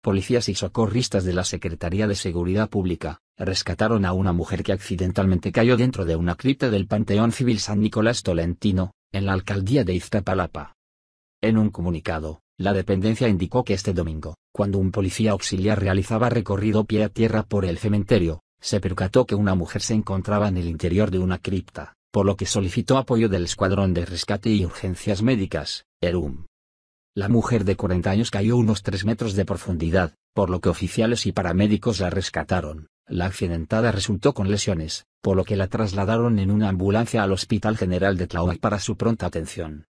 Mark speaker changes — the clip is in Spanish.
Speaker 1: policías y socorristas de la Secretaría de Seguridad Pública, rescataron a una mujer que accidentalmente cayó dentro de una cripta del Panteón Civil San Nicolás Tolentino, en la alcaldía de Iztapalapa. En un comunicado, la dependencia indicó que este domingo, cuando un policía auxiliar realizaba recorrido pie a tierra por el cementerio, se percató que una mujer se encontraba en el interior de una cripta, por lo que solicitó apoyo del Escuadrón de Rescate y Urgencias Médicas, ERUM. La mujer de 40 años cayó unos 3 metros de profundidad, por lo que oficiales y paramédicos la rescataron. La accidentada resultó con lesiones, por lo que la trasladaron en una ambulancia al Hospital General de Tlahuac para su pronta atención.